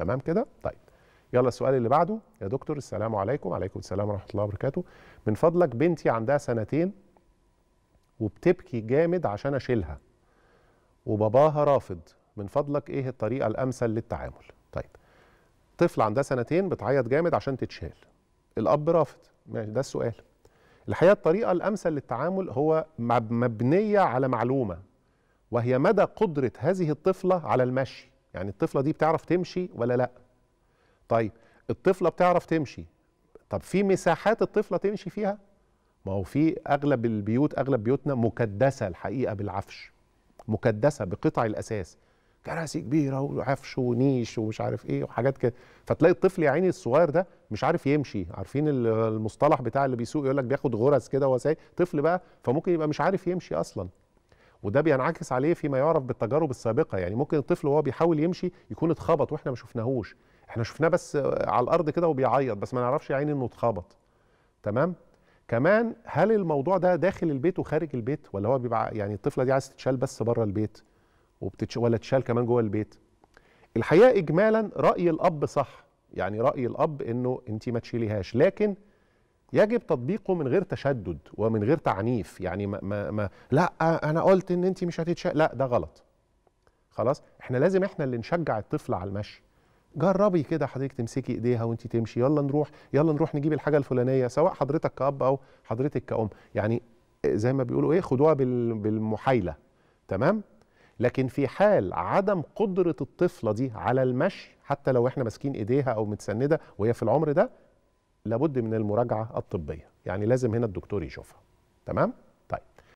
تمام كده طيب يلا السؤال اللي بعده يا دكتور السلام عليكم وعليكم السلام ورحمه الله وبركاته من فضلك بنتي عندها سنتين وبتبكي جامد عشان اشيلها وباباها رافض من فضلك ايه الطريقه الامثل للتعامل طيب طفل عندها سنتين بتعيط جامد عشان تتشال الاب رافض ماشي ده السؤال الحقيقه الطريقه الامثل للتعامل هو مبنيه على معلومه وهي مدى قدره هذه الطفله على المشي يعني الطفله دي بتعرف تمشي ولا لا طيب الطفله بتعرف تمشي طب في مساحات الطفله تمشي فيها ما هو في اغلب البيوت اغلب بيوتنا مكدسه الحقيقه بالعفش مكدسه بقطع الاساس كراسي كبيره وعفش ونيش ومش عارف ايه وحاجات كده فتلاقي الطفل يا عيني الصغير ده مش عارف يمشي عارفين المصطلح بتاع اللي بيسوق يقول لك بياخد غرز كده وسايق طفل بقى فممكن يبقى مش عارف يمشي اصلا وده بينعكس عليه فيما يعرف بالتجارب السابقه يعني ممكن الطفل وهو بيحاول يمشي يكون اتخبط واحنا ما شفناهوش احنا شفناه بس على الارض كده وبيعيط بس ما نعرفش يا عيني انه اتخبط تمام كمان هل الموضوع ده داخل البيت وخارج البيت ولا هو بيبقى يعني الطفله دي عايز تتشال بس بره البيت وبتتش ولا تشال كمان جوه البيت الحقيقه اجمالا راي الاب صح يعني راي الاب انه انت ما تشيليهاش لكن يجب تطبيقه من غير تشدد ومن غير تعنيف يعني ما, ما, ما لا آه، انا قلت ان انت مش هتتشق لا ده غلط خلاص احنا لازم احنا اللي نشجع الطفل على المشي جربي كده حضرتك تمسكي ايديها وانت تمشي يلا نروح يلا نروح نجيب الحاجه الفلانيه سواء حضرتك كاب او حضرتك كأم يعني زي ما بيقولوا ايه خدوها بالمحايله تمام لكن في حال عدم قدره الطفله دي على المشي حتى لو احنا ماسكين ايديها او متسنده وهي في العمر ده لابد من المراجعه الطبيه يعني لازم هنا الدكتور يشوفها تمام